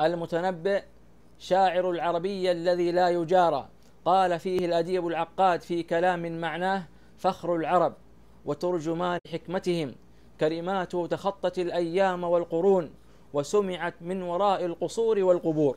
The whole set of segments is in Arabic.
المتنبئ شاعر العربية الذي لا يجارى قال فيه الأديب العقاد في كلام معناه فخر العرب وترجمان حكمتهم كلماته تخطت الأيام والقرون وسمعت من وراء القصور والقبور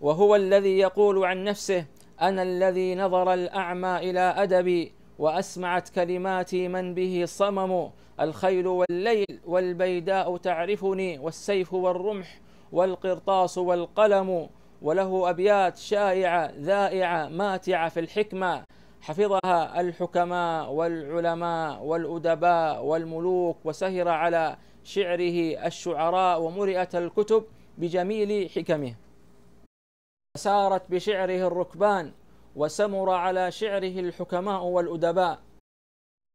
وهو الذي يقول عن نفسه أنا الذي نظر الأعمى إلى أدبي وأسمعت كلماتي من به صمم الخيل والليل والبيداء تعرفني والسيف والرمح والقرطاس والقلم وله أبيات شائعة ذائعة ماتعة في الحكمة حفظها الحكماء والعلماء والأدباء والملوك وسهر على شعره الشعراء ومرئت الكتب بجميل حكمه سارت بشعره الركبان وسمر على شعره الحكماء والأدباء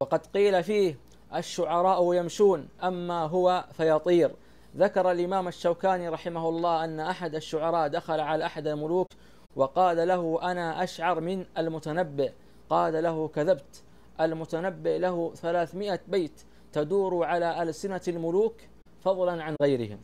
وقد قيل فيه الشعراء يمشون أما هو فيطير ذكر الإمام الشوكاني رحمه الله أن أحد الشعراء دخل على أحد الملوك وقال له أنا أشعر من المتنبئ قال له كذبت المتنبئ له ثلاثمائة بيت تدور على ألسنة الملوك فضلا عن غيرهم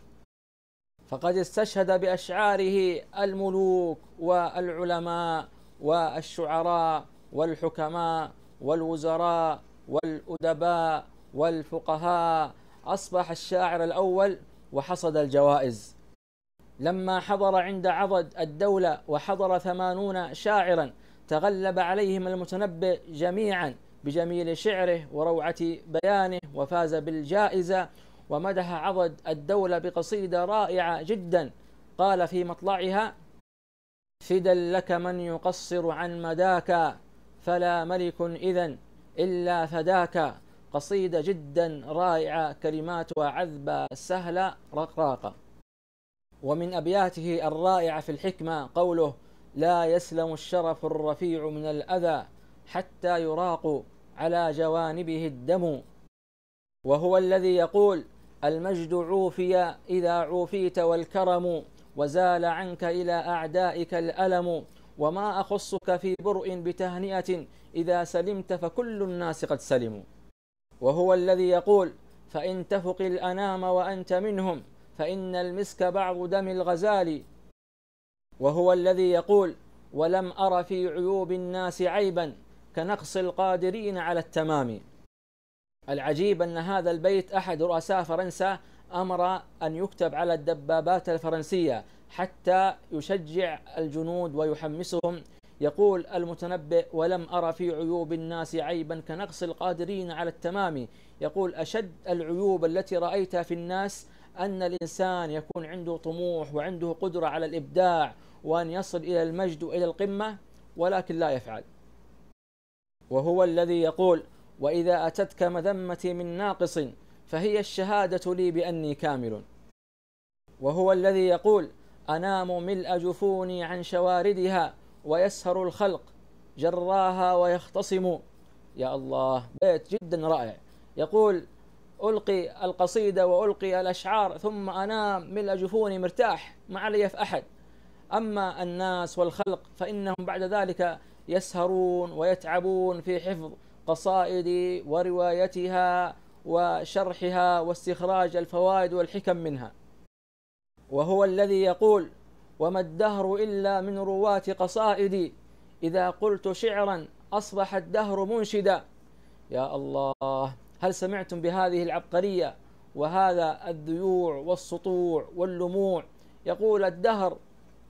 فقد استشهد بأشعاره الملوك والعلماء والشعراء والحكماء والوزراء والأدباء والفقهاء أصبح الشاعر الأول وحصد الجوائز لما حضر عند عضد الدولة وحضر ثمانون شاعرا تغلب عليهم المتنبئ جميعا بجميل شعره وروعة بيانه وفاز بالجائزة ومدح عضد الدولة بقصيدة رائعة جدا قال في مطلعها فدا لك من يقصر عن مداك فلا ملك إذا إلا فداك قصيدة جدا رائعة كلماتها عذبة سهلة رقراقة ومن أبياته الرائعة في الحكمة قوله لا يسلم الشرف الرفيع من الأذى حتى يراق على جوانبه الدم وهو الذي يقول المجد عوفي إذا عوفيت والكرم وزال عنك إلى أعدائك الألم وما أخصك في برء بتهنئة إذا سلمت فكل الناس قد سلموا وهو الذي يقول فإن تفق الأنام وأنت منهم فإن المسك بعض دم الغزال وهو الذي يقول ولم أر في عيوب الناس عيبا كنقص القادرين على التمام العجيب أن هذا البيت أحد رؤساء فرنسا أمر أن يكتب على الدبابات الفرنسية حتى يشجع الجنود ويحمسهم يقول المتنبئ ولم أرى في عيوب الناس عيبا كنقص القادرين على التمام يقول أشد العيوب التي رأيتها في الناس أن الإنسان يكون عنده طموح وعنده قدرة على الإبداع وأن يصل إلى المجد وإلى القمة ولكن لا يفعل وهو الذي يقول وإذا أتتك مذمتي من ناقص فهي الشهادة لي بأني كامل وهو الذي يقول أنام ملء جفوني عن شواردها ويسهر الخلق جراها ويختصموا يا الله بيت جدا رائع يقول ألقي القصيدة وألقي الأشعار ثم أنام ملء جفوني مرتاح ما علي في أحد أما الناس والخلق فإنهم بعد ذلك يسهرون ويتعبون في حفظ قصائدي وروايتها وشرحها واستخراج الفوائد والحكم منها وهو الذي يقول وما الدهر إلا من رواة قصائدي إذا قلت شعرا أصبح الدهر منشدا يا الله هل سمعتم بهذه العبقرية وهذا الذيوع والسطوع واللموع يقول الدهر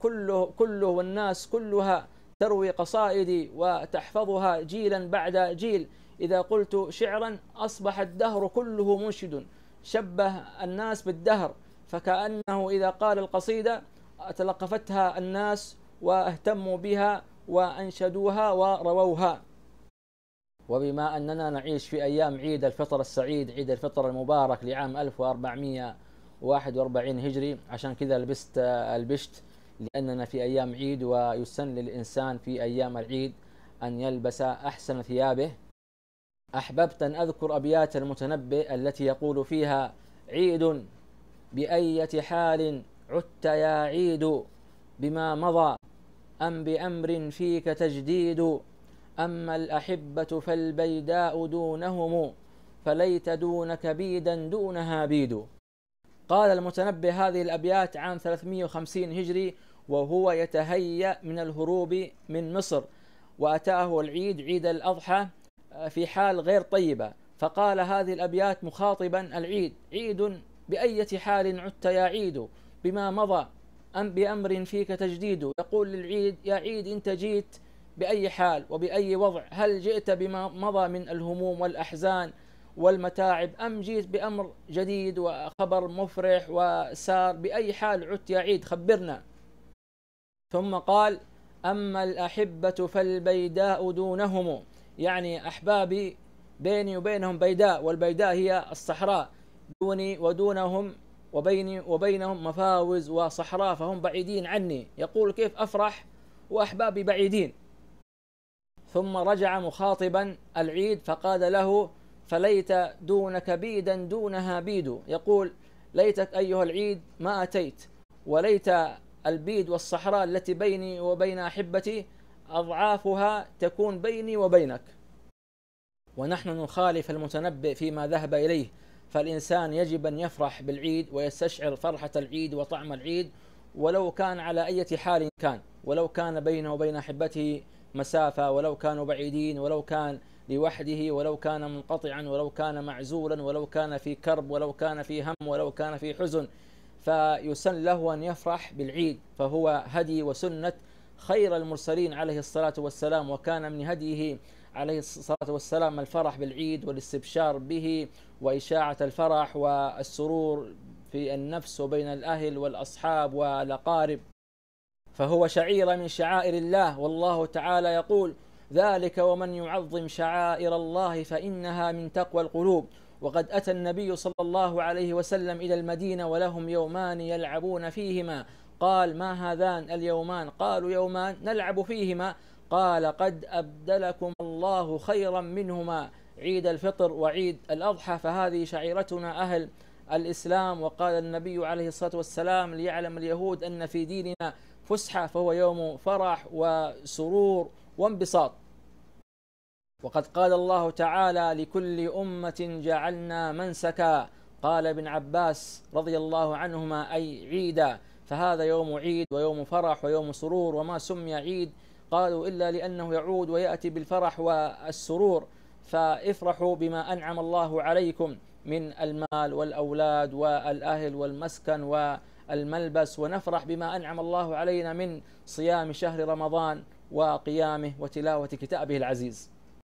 كله كله والناس كلها تروي قصائدي وتحفظها جيلا بعد جيل إذا قلت شعرا أصبح الدهر كله منشد شبه الناس بالدهر فكأنه إذا قال القصيدة تلقفتها الناس واهتموا بها وانشدوها ورووها وبما اننا نعيش في ايام عيد الفطر السعيد عيد الفطر المبارك لعام 1441 هجري عشان كذا لبست البشت لاننا في ايام عيد ويسن للانسان في ايام العيد ان يلبس احسن ثيابه احببت ان اذكر ابيات المتنبئ التي يقول فيها عيد باية حال عدت يا عيد بما مضى أم بأمر فيك تجديد أما الأحبة فالبيداء دونهم فليت دونك بيدا دونها بيد قال المتنبي هذه الأبيات عام 350 هجري وهو يتهيأ من الهروب من مصر وأتاه العيد عيد الأضحى آه، في حال غير طيبة فقال هذه الأبيات مخاطبا العيد عيد بأية حال عدت يا عيد بما مضى أم بأمر فيك تجديد يقول للعيد يا عيد أنت جيت بأي حال وبأي وضع هل جئت بما مضى من الهموم والأحزان والمتاعب أم جيت بأمر جديد وخبر مفرح وسار بأي حال عدت يا عيد خبرنا ثم قال أما الأحبة فالبيداء دونهم يعني أحبابي بيني وبينهم بيداء والبيداء هي الصحراء دوني ودونهم وبيني وبينهم مفاوز وصحراء فهم بعيدين عني يقول كيف أفرح وأحبابي بعيدين ثم رجع مخاطبا العيد فقال له فليت دونك بيدا دونها بيد يقول ليتك أيها العيد ما أتيت وليت البيد والصحراء التي بيني وبين أحبتي أضعافها تكون بيني وبينك ونحن نخالف المتنبئ فيما ذهب إليه فالإنسان يجب أن يفرح بالعيد ويستشعر فرحة العيد وطعم العيد ولو كان على أي حال كان ولو كان بينه وبين أحبته مسافة ولو كانوا بعيدين ولو كان لوحده ولو كان منقطعا ولو كان معزولا ولو كان في كرب ولو كان في هم ولو كان في حزن فيسن له أن يفرح بالعيد فهو هدي وسنة خير المرسلين عليه الصلاة والسلام وكان من هديه عليه الصلاة والسلام الفرح بالعيد والاستبشار به وإشاعة الفرح والسرور في النفس وبين الأهل والأصحاب والأقارب فهو شعيرة من شعائر الله والله تعالى يقول ذلك ومن يعظم شعائر الله فإنها من تقوى القلوب وقد أتى النبي صلى الله عليه وسلم إلى المدينة ولهم يومان يلعبون فيهما قال ما هذان اليومان قالوا يومان نلعب فيهما قال قد أبدلكم الله خيرا منهما عيد الفطر وعيد الأضحى فهذه شعيرتنا أهل الإسلام وقال النبي عليه الصلاة والسلام ليعلم اليهود أن في ديننا فسحة فهو يوم فرح وسرور وانبساط وقد قال الله تعالى لكل أمة جعلنا منسكا قال ابن عباس رضي الله عنهما أي عيدا فهذا يوم عيد ويوم فرح ويوم سرور وما سمي عيد قالوا إلا لأنه يعود ويأتي بالفرح والسرور فافرحوا بما أنعم الله عليكم من المال والأولاد والأهل والمسكن والملبس ونفرح بما أنعم الله علينا من صيام شهر رمضان وقيامه وتلاوة كتابه العزيز